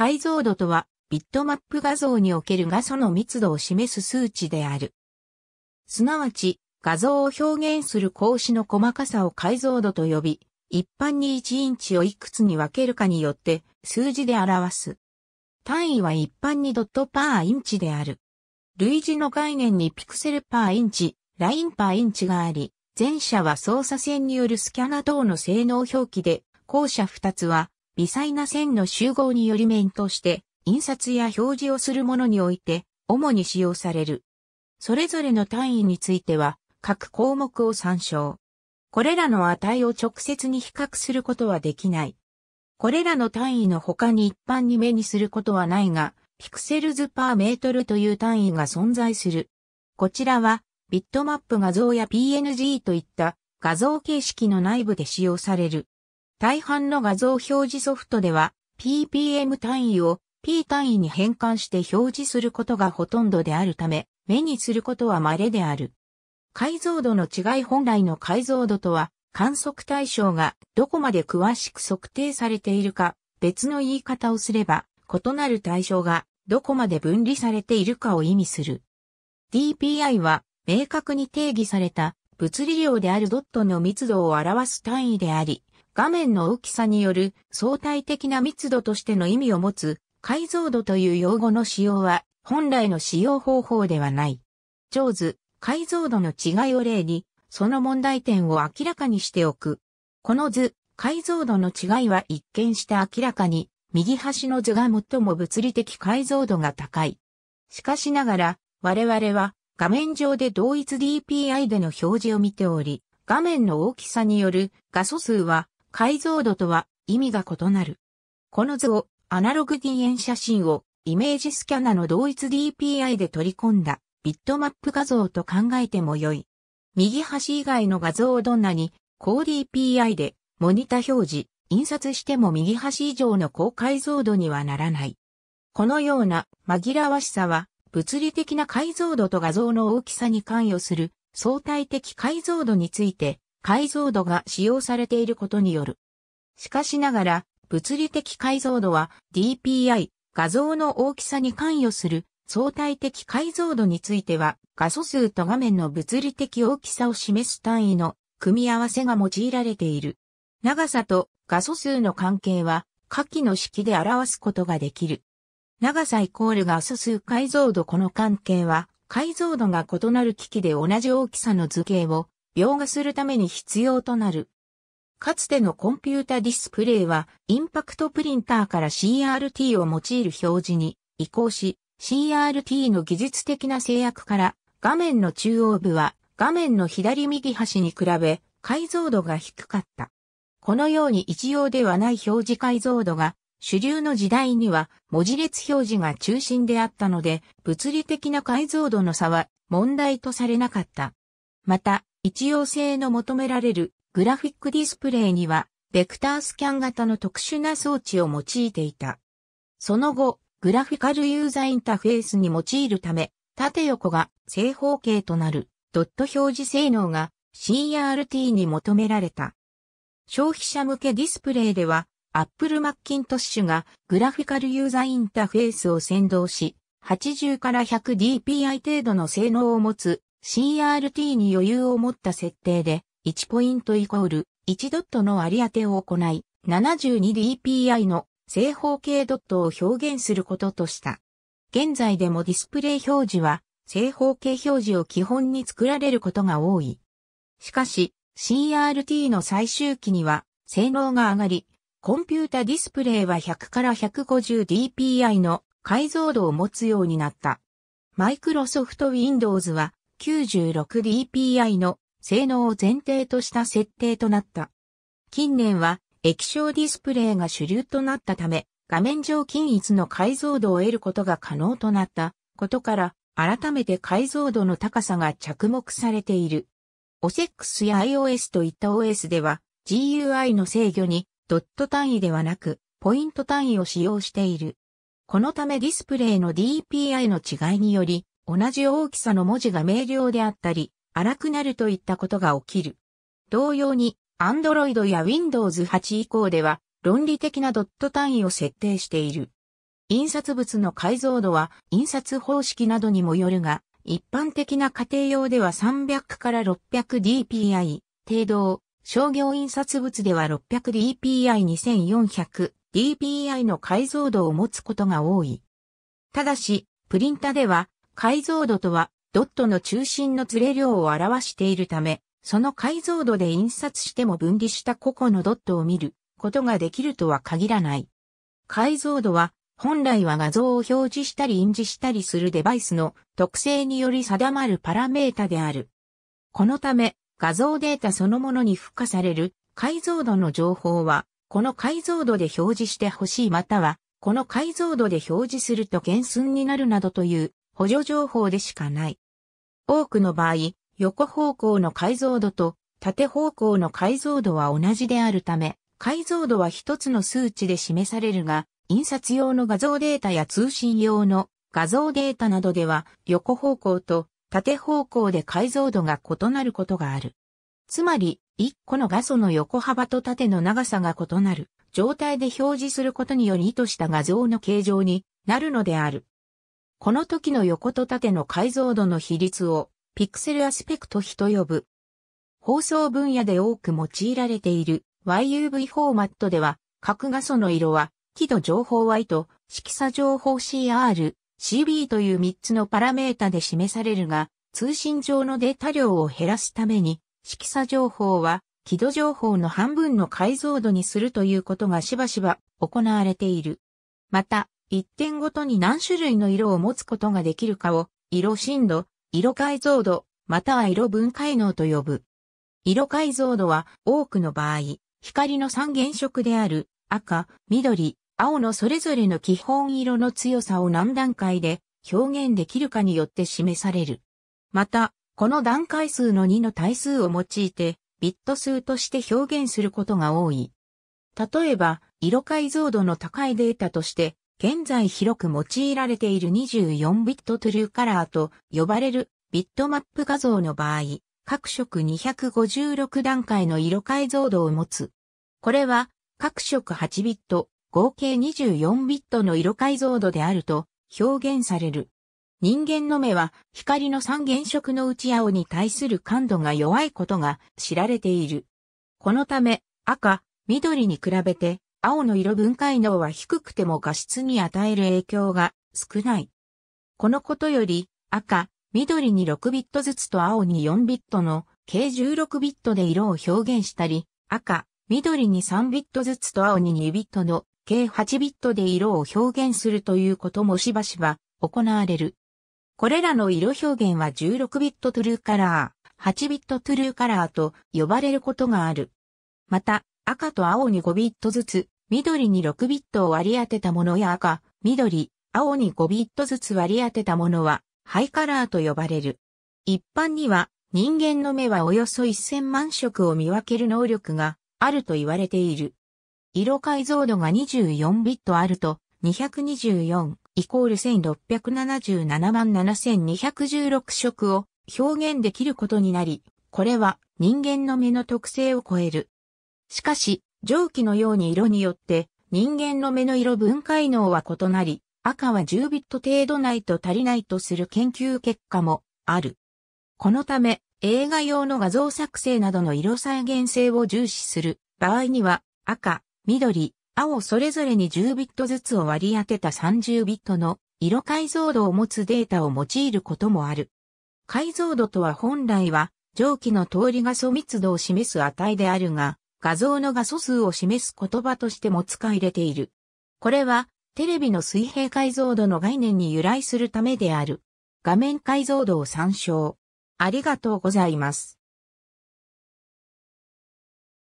解像度とは、ビットマップ画像における画素の密度を示す数値である。すなわち、画像を表現する格子の細かさを解像度と呼び、一般に1インチをいくつに分けるかによって数字で表す。単位は一般にドットパーインチである。類似の概念にピクセルパーインチ、ラインパーインチがあり、前者は操作線によるスキャナ等の性能表記で、後者2つは微細な線の集合により面として、印刷や表示をするものにおいて、主に使用される。それぞれの単位については、各項目を参照。これらの値を直接に比較することはできない。これらの単位の他に一般に目にすることはないが、ピクセルズパーメートルという単位が存在する。こちらは、ビットマップ画像や PNG といった画像形式の内部で使用される。大半の画像表示ソフトでは ppm 単位を p 単位に変換して表示することがほとんどであるため、目にすることは稀である。解像度の違い本来の解像度とは、観測対象がどこまで詳しく測定されているか、別の言い方をすれば、異なる対象がどこまで分離されているかを意味する。DPI は明確に定義された物理量であるドットの密度を表す単位であり、画面の大きさによる相対的な密度としての意味を持つ解像度という用語の使用は本来の使用方法ではない。上手、解像度の違いを例に、その問題点を明らかにしておく。この図、解像度の違いは一見して明らかに、右端の図が最も物理的解像度が高い。しかしながら、我々は画面上で同一 DPI での表示を見ており、画面の大きさによる画素数は解像度とは意味が異なる。この図をアナログ銀塩写真をイメージスキャナの同一 DPI で取り込んだビットマップ画像と考えてもよい。右端以外の画像をどんなに高 DPI でモニタ表示、印刷しても右端以上の高解像度にはならない。このような紛らわしさは物理的な解像度と画像の大きさに関与する相対的解像度について解像度が使用されていることによる。しかしながら、物理的解像度は DPI、画像の大きさに関与する相対的解像度については、画素数と画面の物理的大きさを示す単位の組み合わせが用いられている。長さと画素数の関係は下記の式で表すことができる。長さイコール画素数解像度この関係は解像度が異なる機器で同じ大きさの図形を描画するために必要となる。かつてのコンピュータディスプレイはインパクトプリンターから CRT を用いる表示に移行し、CRT の技術的な制約から画面の中央部は画面の左右端に比べ解像度が低かった。このように一様ではない表示解像度が主流の時代には文字列表示が中心であったので物理的な解像度の差は問題とされなかった。また一様性の求められるグラフィックディスプレイには、ベクタースキャン型の特殊な装置を用いていた。その後、グラフィカルユーザーインターフェースに用いるため、縦横が正方形となるドット表示性能が CRT に求められた。消費者向けディスプレイでは、Apple Macintosh がグラフィカルユーザーインターフェースを先導し、80から 100dpi 程度の性能を持つ CRT に余裕を持った設定で、1ポイントイコール1ドットの割り当てを行い、72dpi の正方形ドットを表現することとした。現在でもディスプレイ表示は正方形表示を基本に作られることが多い。しかし CRT の最終期には性能が上がり、コンピュータディスプレイは100から 150dpi の解像度を持つようになった。マイクロソフトウィンドウズは 96dpi の性能を前提とした設定となった。近年は液晶ディスプレイが主流となったため、画面上均一の解像度を得ることが可能となったことから、改めて解像度の高さが着目されている。o クスや iOS といった OS では、GUI の制御にドット単位ではなく、ポイント単位を使用している。このためディスプレイの DPI の違いにより、同じ大きさの文字が明瞭であったり、荒くなるといったことが起きる。同様に、Android や Windows 8以降では、論理的なドット単位を設定している。印刷物の解像度は、印刷方式などにもよるが、一般的な家庭用では300から 600dpi、程度商業印刷物では 600dpi2400dpi の解像度を持つことが多い。ただし、プリンタでは解像度とは、ドットの中心のずれ量を表しているため、その解像度で印刷しても分離した個々のドットを見ることができるとは限らない。解像度は、本来は画像を表示したり印字したりするデバイスの特性により定まるパラメータである。このため、画像データそのものに付加される解像度の情報は、この解像度で表示してほしいまたは、この解像度で表示すると減寸になるなどという補助情報でしかない。多くの場合、横方向の解像度と縦方向の解像度は同じであるため、解像度は一つの数値で示されるが、印刷用の画像データや通信用の画像データなどでは横方向と縦方向で解像度が異なることがある。つまり、1個の画素の横幅と縦の長さが異なる状態で表示することにより意図した画像の形状になるのである。この時の横と縦の解像度の比率をピクセルアスペクト比と呼ぶ。放送分野で多く用いられている YUV フォーマットでは、各画素の色は、輝度情報 Y と色差情報 CR、CB という3つのパラメータで示されるが、通信上のデータ量を減らすために、色差情報は、輝度情報の半分の解像度にするということがしばしば行われている。また、一点ごとに何種類の色を持つことができるかを、色深度、色解像度、または色分解能と呼ぶ。色解像度は多くの場合、光の三原色である赤、緑、青のそれぞれの基本色の強さを何段階で表現できるかによって示される。また、この段階数の2の対数を用いて、ビット数として表現することが多い。例えば、色解像度の高いデータとして、現在広く用いられている24ビットトゥルーカラーと呼ばれるビットマップ画像の場合、各色256段階の色解像度を持つ。これは各色8ビット、合計24ビットの色解像度であると表現される。人間の目は光の三原色の内青に対する感度が弱いことが知られている。このため赤、緑に比べて青の色分解能は低くても画質に与える影響が少ない。このことより、赤、緑に6ビットずつと青に4ビットの計16ビットで色を表現したり、赤、緑に3ビットずつと青に2ビットの計8ビットで色を表現するということもしばしば行われる。これらの色表現は16ビットトゥルーカラー、8ビットトゥルーカラーと呼ばれることがある。また、赤と青に5ビットずつ、緑に6ビットを割り当てたものや赤、緑、青に5ビットずつ割り当てたものは、ハイカラーと呼ばれる。一般には、人間の目はおよそ1000万色を見分ける能力があると言われている。色解像度が24ビットあると、224イコール1677万7216色を表現できることになり、これは人間の目の特性を超えるしかし、蒸気のように色によって人間の目の色分解能は異なり、赤は10ビット程度ないと足りないとする研究結果もある。このため、映画用の画像作成などの色再現性を重視する場合には、赤、緑、青それぞれに10ビットずつを割り当てた30ビットの色解像度を持つデータを用いることもある。解像度とは本来は蒸気の通りが素密度を示す値であるが、画像の画素数を示す言葉としても使い入れている。これは、テレビの水平解像度の概念に由来するためである。画面解像度を参照。ありがとうございます。